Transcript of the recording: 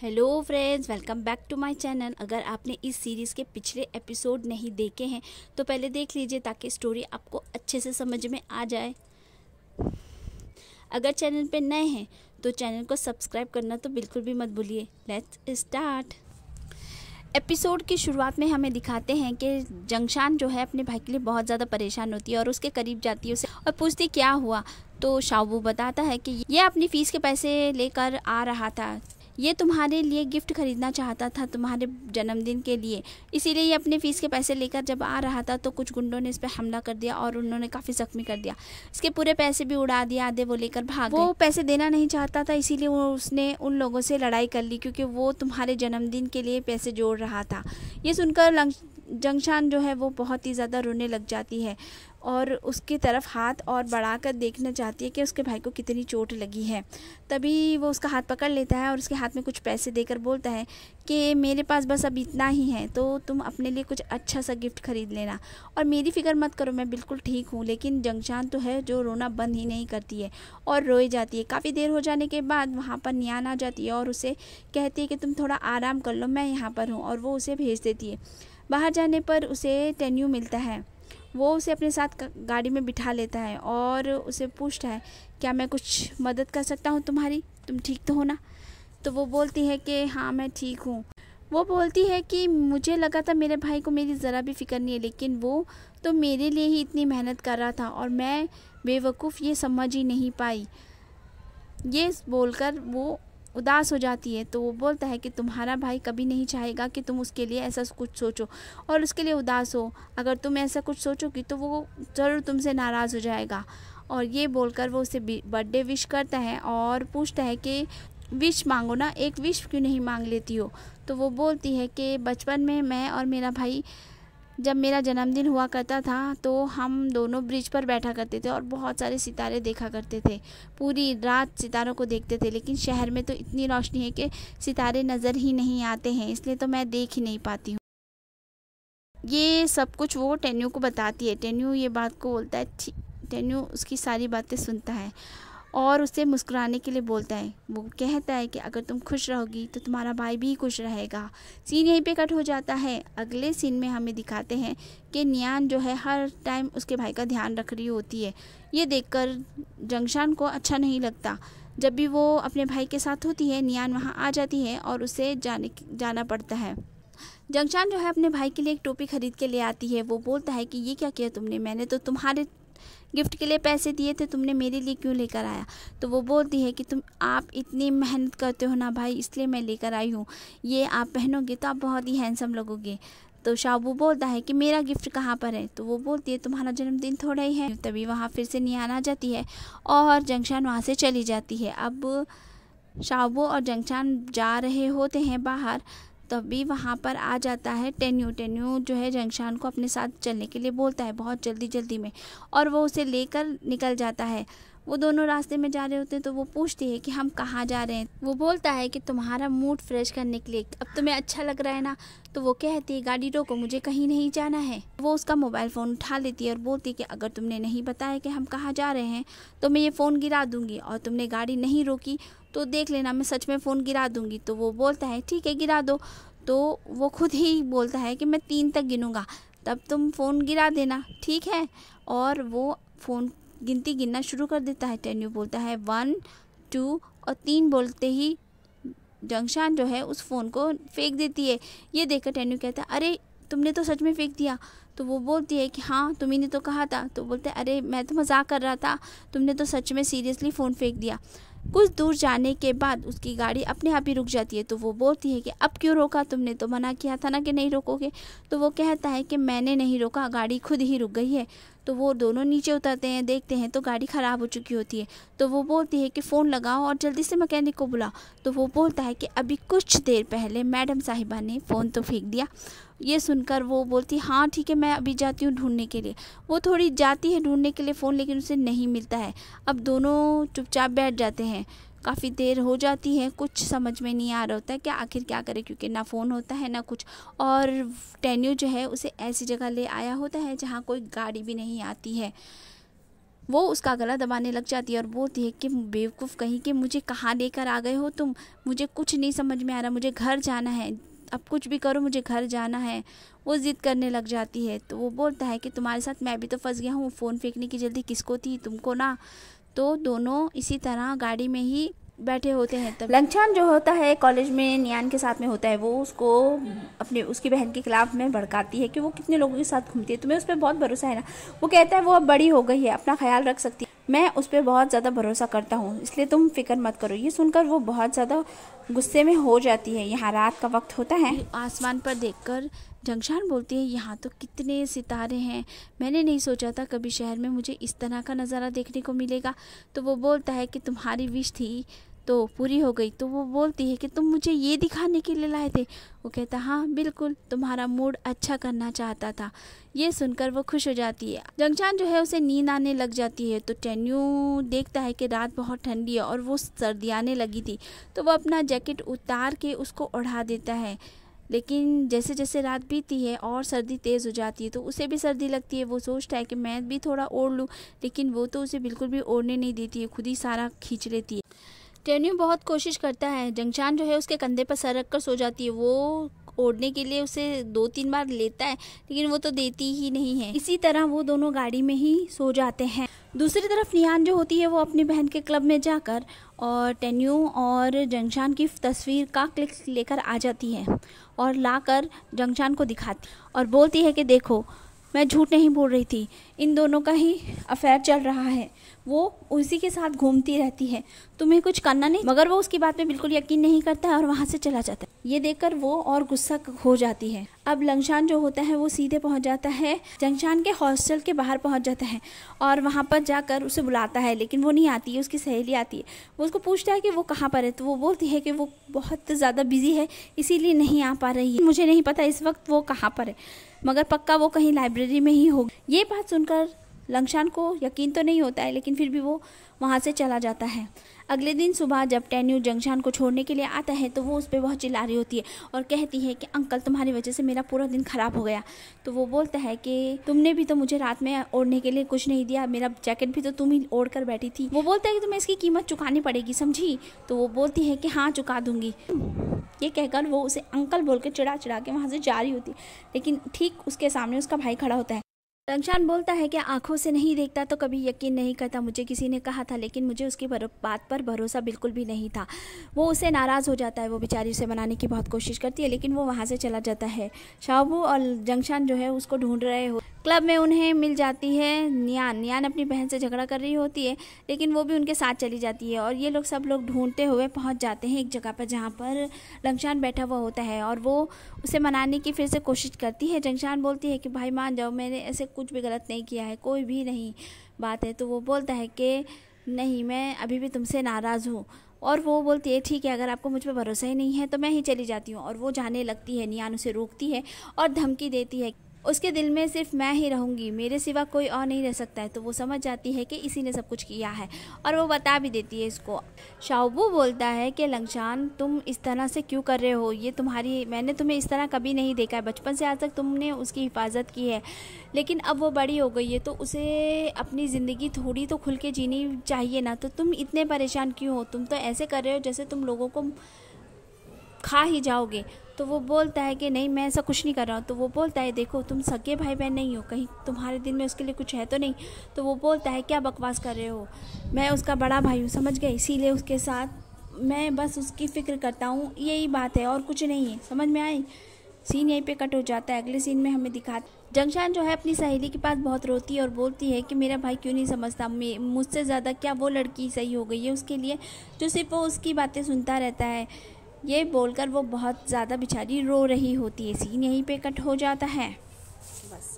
hello friends welcome back to my channel अगर आपने इस सीरीज़ के पिछले एपिसोड नहीं देखे हैं तो पहले देख लीजिए ताकि स्टोरी आपको अच्छे से समझ में आ जाए अगर चैनल पे नए हैं तो चैनल को सब्सक्राइब करना तो बिल्कुल भी मत भूलिए लेट्स स्टार्ट एपिसोड की शुरुआत में हमें दिखाते हैं कि जंगशान जो है अपने भाई के लिए बहुत ज़्यादा परेशान होती है और उसके करीब जाती है उसे और पूछती क्या हुआ तो शाहबू बताता है कि यह अपनी फ़ीस के पैसे लेकर आ रहा था ये तुम्हारे लिए गिफ्ट खरीदना चाहता था तुम्हारे जन्मदिन के लिए इसीलिए ये अपने फ़ीस के पैसे लेकर जब आ रहा था तो कुछ गुंडों ने इस पर हमला कर दिया और उन्होंने काफ़ी ज़ख्मी कर दिया इसके पूरे पैसे भी उड़ा दिया आधे वो लेकर भाग वो पैसे देना नहीं चाहता था इसीलिए वो उसने उन लोगों से लड़ाई कर ली क्योंकि वो तुम्हारे जन्मदिन के लिए पैसे जोड़ रहा था ये सुनकर जंगशान जो है वो बहुत ही ज़्यादा रोने लग जाती है और उसकी तरफ हाथ और बढ़ाकर देखना चाहती है कि उसके भाई को कितनी चोट लगी है तभी वो उसका हाथ पकड़ लेता है और उसके हाथ में कुछ पैसे देकर बोलता है कि मेरे पास बस अब इतना ही है तो तुम अपने लिए कुछ अच्छा सा गिफ्ट ख़रीद लेना और मेरी फ़िक्र मत करो मैं बिल्कुल ठीक हूँ लेकिन जंगशान तो है जो रोना बंद ही नहीं करती है और रोए जाती है काफ़ी देर हो जाने के बाद वहाँ पर न्यान आ जाती है और उसे कहती है कि तुम थोड़ा आराम कर लो मैं यहाँ पर हूँ और वो उसे भेज देती है बाहर जाने पर उसे टेन्यू मिलता है वो उसे अपने साथ गाड़ी में बिठा लेता है और उसे पूछता है क्या मैं कुछ मदद कर सकता हूँ तुम्हारी तुम ठीक तो हो ना तो वो बोलती है कि हाँ मैं ठीक हूँ वो बोलती है कि मुझे लगा था मेरे भाई को मेरी ज़रा भी फिक्र नहीं है लेकिन वो तो मेरे लिए ही इतनी मेहनत कर रहा था और मैं बेवकूफ़ ये समझ ही नहीं पाई ये बोलकर वो उदास हो जाती है तो वो बोलता है कि तुम्हारा भाई कभी नहीं चाहेगा कि तुम उसके लिए ऐसा कुछ सोचो और उसके लिए उदास हो अगर तुम ऐसा कुछ सोचोगी तो वो ज़रूर तुमसे नाराज़ हो जाएगा और ये बोलकर वो उसे बर्थडे विश करता है और पूछता है कि विश मांगो ना एक विश क्यों नहीं मांग लेती हो तो वो बोलती है कि बचपन में मैं और मेरा भाई जब मेरा जन्मदिन हुआ करता था तो हम दोनों ब्रिज पर बैठा करते थे और बहुत सारे सितारे देखा करते थे पूरी रात सितारों को देखते थे लेकिन शहर में तो इतनी रोशनी है कि सितारे नज़र ही नहीं आते हैं इसलिए तो मैं देख ही नहीं पाती हूँ ये सब कुछ वो टेन्यू को बताती है टेन्यू ये बात को बोलता है टेन्यू उसकी सारी बातें सुनता है और उसे मुस्कुराने के लिए बोलता है वो कहता है कि अगर तुम खुश रहोगी तो तुम्हारा भाई भी खुश रहेगा सीन यहीं पे कट हो जाता है अगले सीन में हमें दिखाते हैं कि नियान जो है हर टाइम उसके भाई का ध्यान रख रही होती है ये देखकर जंगशान को अच्छा नहीं लगता जब भी वो अपने भाई के साथ होती है नियान वहाँ आ जाती है और उसे जाने जाना पड़ता है जंगशान जो है अपने भाई के लिए एक टोपी खरीद के ले आती है वो बोलता है कि ये क्या किया तुमने मैंने तो तुम्हारे गिफ्ट के लिए पैसे दिए थे तुमने मेरे लिए क्यों लेकर आया तो वो बोलती है कि तुम आप इतनी मेहनत करते हो ना भाई इसलिए मैं लेकर आई हूँ ये आप पहनोगे तो आप बहुत ही हैंडसम लगोगे तो शाबू बोलता है कि मेरा गिफ्ट कहाँ पर है तो वो बोलती है तुम्हारा जन्मदिन थोड़ा ही है तभी वहाँ फिर से नियान आ जाती है और जंक्शन वहाँ से चली जाती है अब शाबू और जंक्शन जा रहे होते हैं बाहर तब भी वहाँ पर आ जाता है टेन्यू टेन्यू जो है जंगशान को अपने साथ चलने के लिए बोलता है बहुत जल्दी जल्दी में और वो उसे लेकर निकल जाता है वो दोनों रास्ते में जा रहे होते हैं तो वो पूछती है कि हम कहाँ जा रहे हैं वो बोलता है कि तुम्हारा मूड फ्रेश करने के लिए अब तुम्हें अच्छा लग रहा है ना तो वो कहती है गाड़ी रोको मुझे कहीं नहीं जाना है वो उसका मोबाइल फ़ोन उठा लेती है और बोलती है कि अगर तुमने नहीं बताया कि हम कहाँ जा रहे हैं तो मैं ये फ़ोन गिरा दूँगी और तुमने गाड़ी नहीं रोकी तो देख लेना मैं सच में फ़ोन गिरा दूँगी तो वो बोलता है ठीक है गिरा दो तो वो खुद ही बोलता है कि मैं तीन तक गिनूँगा तब तुम फ़ोन गिरा देना ठीक है और वो फ़ोन गिनती गिनना शुरू कर देता है टेन्यू बोलता है वन टू और तीन बोलते ही जंक्शन जो है उस फ़ोन को फेंक देती है ये देखकर टेन्यू कहता है अरे तुमने तो सच में फेंक दिया तो वो बोलती है कि हाँ तुम्हें तो कहा था तो बोलते अरे मैं तो मजाक कर रहा था तुमने तो सच में सीरियसली फ़ोन फेंक दिया कुछ दूर जाने के बाद उसकी गाड़ी अपने आप ही रुक जाती है तो वो बोलती है कि अब क्यों रोका तुमने तो मना किया था ना कि नहीं रोकोगे तो वो कहता है कि मैंने नहीं रोका गाड़ी खुद ही रुक गई है तो वो दोनों नीचे उतरते हैं देखते हैं तो गाड़ी ख़राब हो चुकी होती है तो वो बोलती है कि फ़ोन लगाओ और जल्दी से मैकेनिक को बुलाओ तो वो बोलता है कि अभी कुछ देर पहले मैडम साहिबा ने फ़ोन तो फेंक दिया ये सुनकर वो बोलती हाँ ठीक है मैं अभी जाती हूँ ढूंढने के लिए वो थोड़ी जाती है ढूंढने के लिए फ़ोन लेकिन उसे नहीं मिलता है अब दोनों चुपचाप बैठ जाते हैं काफ़ी देर हो जाती है कुछ समझ में नहीं आ रहा होता है कि आखिर क्या करें क्योंकि ना फ़ोन होता है ना कुछ और टेन्यू जो है उसे ऐसी जगह ले आया होता है जहाँ कोई गाड़ी भी नहीं आती है वो उसका गला दबाने लग जाती है और बोलती है कि बेवकूफ़ कहीं कि मुझे कहाँ लेकर आ गए हो तुम मुझे कुछ नहीं समझ में आ रहा मुझे घर जाना है अब कुछ भी करो मुझे घर जाना है वो ज़िद करने लग जाती है तो वो बोलता है कि तुम्हारे साथ मैं भी तो फंस गया हूँ फ़ोन फेंकने की जल्दी किसको थी तुमको ना तो दोनों इसी तरह गाड़ी में ही बैठे होते हैं तब लंचान जो होता है कॉलेज में नियान के साथ में होता है वो उसको अपने उसकी बहन के खिलाफ में भड़काती है कि वो कितने लोगों के साथ घूमती है तुम्हें उस पर बहुत भरोसा है ना वो कहता है वो अब बड़ी हो गई है अपना ख्याल रख सकती है मैं उस पर बहुत ज़्यादा भरोसा करता हूँ इसलिए तुम फिक्र मत करो ये सुनकर वो बहुत ज़्यादा गुस्से में हो जाती है यहाँ रात का वक्त होता है आसमान पर देखकर जंगशान बोलती है यहाँ तो कितने सितारे हैं मैंने नहीं सोचा था कभी शहर में मुझे इस तरह का नज़ारा देखने को मिलेगा तो वो बोलता है कि तुम्हारी विश थी तो पूरी हो गई तो वो बोलती है कि तुम मुझे ये दिखाने के लिए लाए थे वो कहता हाँ बिल्कुल तुम्हारा मूड अच्छा करना चाहता था ये सुनकर वो खुश हो जाती है जंगचान जो है उसे नींद आने लग जाती है तो टेन्यू देखता है कि रात बहुत ठंडी है और वो सर्दी आने लगी थी तो वो अपना जैकेट उतार के उसको ओढ़ा देता है लेकिन जैसे जैसे रात बीती है और सर्दी तेज़ हो जाती है तो उसे भी सर्दी लगती है वो सोचता है कि मैं भी थोड़ा ओढ़ लूँ लेकिन वो तो उसे बिल्कुल भी ओढ़ने नहीं देती है खुद ही सारा खींच लेती है टेन्यू बहुत कोशिश करता है जंगशान जो है उसके कंधे पर सर रख कर सो जाती है वो ओढ़ने के लिए उसे दो तीन बार लेता है लेकिन वो तो देती ही नहीं है इसी तरह वो दोनों गाड़ी में ही सो जाते हैं दूसरी तरफ नियान जो होती है वो अपनी बहन के क्लब में जाकर और टेन्यू और जंगशान की तस्वीर का क्लिक लेकर आ जाती है और लाकर जंगशान को दिखाती और बोलती है कि देखो मैं झूठ नहीं बोल रही थी इन दोनों का ही अफेयर चल रहा है वो उसी के साथ घूमती रहती है तुम्हें कुछ करना नहीं मगर वो उसकी बात पे बिल्कुल यकीन नहीं करता और वहाँ से चला जाता है ये देखकर वो और गुस्सा हो जाती है अब लंगशान जो होता है वो सीधे पहुँच जाता है जंगशान के हॉस्टल के बाहर पहुँच जाता है और वहाँ पर जाकर उसे बुलाता है लेकिन वो नहीं आती है उसकी सहेली आती है वो उसको पूछता है कि वो कहाँ पर है तो वो बोलती है कि वो बहुत ज़्यादा बिजी है इसीलिए नहीं आ पा रही है मुझे नहीं पता इस वक्त वो कहाँ पर है मगर पक्का वो कहीं लाइब्रेरी में ही होगी ये बात सुनकर लंगशान को यकीन तो नहीं होता है लेकिन फिर भी वो वहाँ से चला जाता है अगले दिन सुबह जब टेन्यू जंगशान को छोड़ने के लिए आता है तो वो उस पर बहुत चिल्ला रही होती है और कहती है कि अंकल तुम्हारी वजह से मेरा पूरा दिन ख़राब हो गया तो वो बोलता है कि तुमने भी तो मुझे रात में ओढ़ने के लिए कुछ नहीं दिया मेरा जैकेट भी तो तुम ही ओढ़ कर बैठी थी वो बोलता है कि तुम्हें इसकी कीमत चुकानी पड़ेगी समझी तो वो बोलती है कि हाँ चुका दूंगी ये कहकर वो उसे अंकल बोल के चिड़ा चिड़ा के वहाँ से जा रही होती लेकिन ठीक उसके सामने उसका भाई खड़ा होता है रंगशान बोलता है कि आंखों से नहीं देखता तो कभी यकीन नहीं करता मुझे किसी ने कहा था लेकिन मुझे उसकी बात पर भरोसा बिल्कुल भी नहीं था वो उसे नाराज़ हो जाता है वो बेचारी उसे मनाने की बहुत कोशिश करती है लेकिन वो वहाँ से चला जाता है शाहबू और जंगशान जो है उसको ढूंढ रहे हो क्लब में उन्हें मिल जाती है नियान नियान अपनी बहन से झगड़ा कर रही होती है लेकिन वो भी उनके साथ चली जाती है और ये लोग सब लोग ढूंढते हुए पहुंच जाते हैं एक जगह पर जहाँ पर रंगशान बैठा हुआ होता है और वो उसे मनाने की फिर से कोशिश करती है जंगशान बोलती है कि भाई मान जाओ मैंने ऐसे कुछ भी गलत नहीं किया है कोई भी नहीं बात है तो वो बोलता है कि नहीं मैं अभी भी तुमसे नाराज़ हूँ और वो बोलती है ठीक है अगर आपको मुझ पर भरोसा ही नहीं है तो मैं ही चली जाती हूँ और वो जाने लगती है नियान उसे रोकती है और धमकी देती है उसके दिल में सिर्फ मैं ही रहूँगी मेरे सिवा कोई और नहीं रह सकता है तो वो समझ जाती है कि इसी ने सब कुछ किया है और वो बता भी देती है इसको शाहबू बोलता है कि लंगशान तुम इस तरह से क्यों कर रहे हो ये तुम्हारी मैंने तुम्हें इस तरह कभी नहीं देखा है बचपन से आज तक तुमने उसकी हिफाजत की है लेकिन अब वो बड़ी हो गई है तो उसे अपनी ज़िंदगी थोड़ी तो खुल के जीनी चाहिए ना तो तुम इतने परेशान क्यों हो तुम तो ऐसे कर रहे हो जैसे तुम लोगों को खा ही जाओगे तो वो बोलता है कि नहीं मैं ऐसा कुछ नहीं कर रहा हूँ तो वो बोलता है देखो तुम सगे भाई बहन नहीं हो कहीं तुम्हारे दिल में उसके लिए कुछ है तो नहीं तो वो बोलता है क्या बकवास कर रहे हो मैं उसका बड़ा भाई हूँ समझ गए इसीलिए उसके साथ मैं बस उसकी फ़िक्र करता हूँ यही बात है और कुछ नहीं है समझ में आई सीन यहीं पे कट हो जाता है अगले सीन में हमें दिखा जंगशान जो है अपनी सहेली के पास बहुत रोती है और बोलती है कि मेरा भाई क्यों नहीं समझता मुझसे ज़्यादा क्या वो लड़की सही हो गई है उसके लिए जो सिर्फ वो उसकी बातें सुनता रहता है ये बोलकर वो बहुत ज़्यादा बेचारी रो रही होती है सीन यहीं पे कट हो जाता है बस